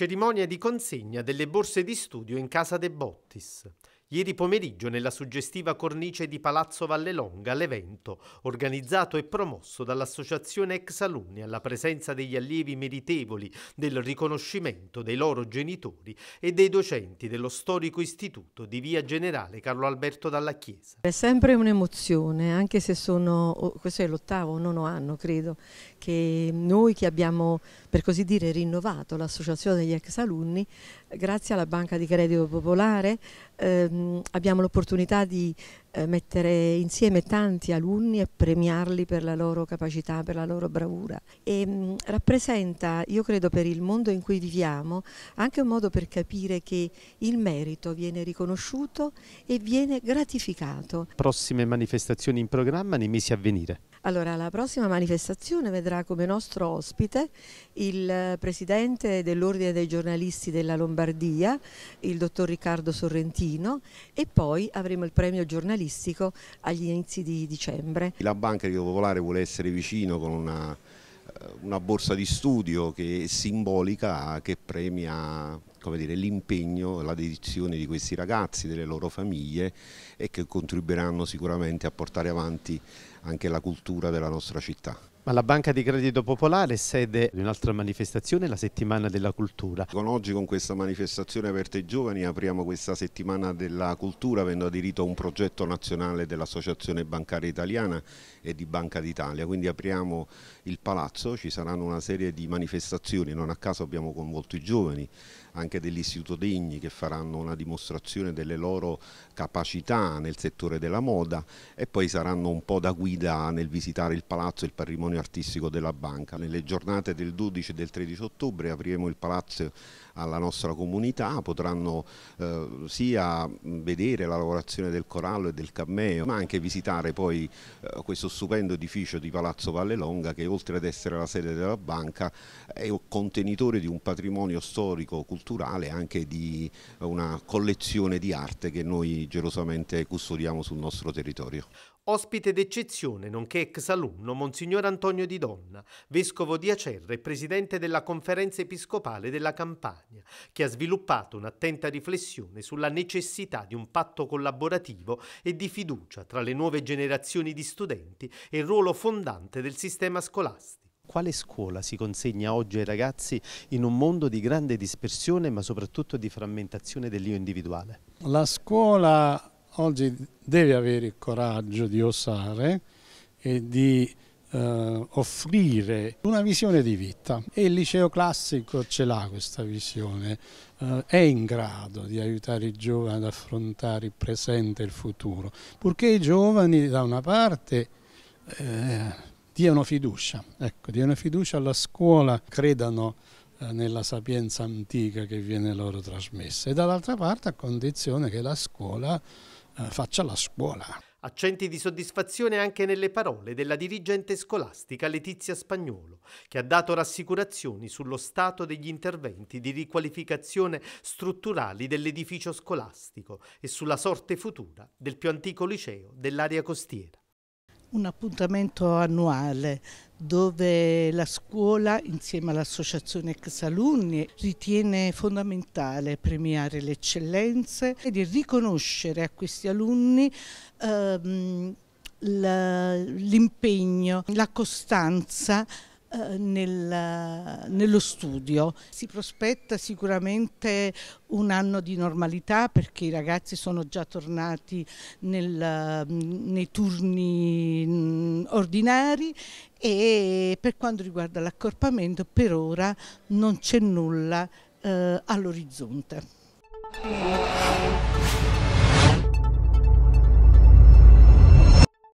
Cerimonia di consegna delle borse di studio in casa De Bottis. Ieri pomeriggio nella suggestiva cornice di Palazzo Vallelonga l'evento, organizzato e promosso dall'associazione ex alunni alla presenza degli allievi meritevoli del riconoscimento dei loro genitori e dei docenti dello storico istituto di Via Generale Carlo Alberto Dalla Chiesa. È sempre un'emozione, anche se sono, questo è l'ottavo, o nono anno credo, che noi che abbiamo per così dire rinnovato l'associazione degli ex alunni grazie alla Banca di Credito Popolare, ehm, abbiamo l'opportunità di eh, mettere insieme tanti alunni e premiarli per la loro capacità, per la loro bravura. E, mh, mm, rappresenta, io credo, per il mondo in cui viviamo anche un modo per capire che il merito viene riconosciuto e viene gratificato. Prossime manifestazioni in programma nei mesi a venire. Allora, la prossima manifestazione vedrà come nostro ospite il eh, presidente dell'Ordine dei giornalisti della Lombardia, il dottor Riccardo Sorrentino, e poi avremo il premio giornalista giornalistico agli inizi di dicembre. La Banca di Popolare vuole essere vicino con una, eh, una borsa di studio che è simbolica, che premia l'impegno, e la dedizione di questi ragazzi, delle loro famiglie e che contribuiranno sicuramente a portare avanti anche la cultura della nostra città. Ma la Banca di Credito Popolare è sede di un'altra manifestazione, la Settimana della Cultura. Con oggi con questa manifestazione aperta ai giovani apriamo questa Settimana della Cultura avendo aderito a un progetto nazionale dell'Associazione Bancaria Italiana e di Banca d'Italia. Quindi apriamo il palazzo, ci saranno una serie di manifestazioni, non a caso abbiamo coinvolto i giovani anche dell'Istituto Degni che faranno una dimostrazione delle loro capacità nel settore della moda e poi saranno un po' da guida nel visitare il palazzo e il patrimonio patrimonio artistico della banca. Nelle giornate del 12 e del 13 ottobre apriremo il palazzo alla nostra comunità, potranno eh, sia vedere la lavorazione del corallo e del cammeo, ma anche visitare poi eh, questo stupendo edificio di Palazzo Vallelonga che oltre ad essere la sede della banca è contenitore di un patrimonio storico, culturale e anche di una collezione di arte che noi gelosamente custodiamo sul nostro territorio. Ospite d'eccezione, nonché ex alunno, Monsignor Antonio Di Donna, vescovo di Acerra e presidente della Conferenza Episcopale della Campania, che ha sviluppato un'attenta riflessione sulla necessità di un patto collaborativo e di fiducia tra le nuove generazioni di studenti e il ruolo fondante del sistema scolastico. Quale scuola si consegna oggi ai ragazzi in un mondo di grande dispersione ma soprattutto di frammentazione dell'io individuale? La scuola oggi deve avere il coraggio di osare e di eh, offrire una visione di vita e il liceo classico ce l'ha questa visione, eh, è in grado di aiutare i giovani ad affrontare il presente e il futuro, purché i giovani da una parte eh, diano fiducia, ecco, diano fiducia alla scuola, credano eh, nella sapienza antica che viene loro trasmessa e dall'altra parte a condizione che la scuola eh, faccia la scuola. Accenti di soddisfazione anche nelle parole della dirigente scolastica Letizia Spagnolo, che ha dato rassicurazioni sullo stato degli interventi di riqualificazione strutturali dell'edificio scolastico e sulla sorte futura del più antico liceo dell'area costiera un appuntamento annuale dove la scuola insieme all'associazione ex alunni ritiene fondamentale premiare le eccellenze e di riconoscere a questi alunni ehm, l'impegno, la costanza eh, nel, eh, nello studio. Si prospetta sicuramente un anno di normalità perché i ragazzi sono già tornati nel, mm, nei turni mm, ordinari e per quanto riguarda l'accorpamento per ora non c'è nulla eh, all'orizzonte.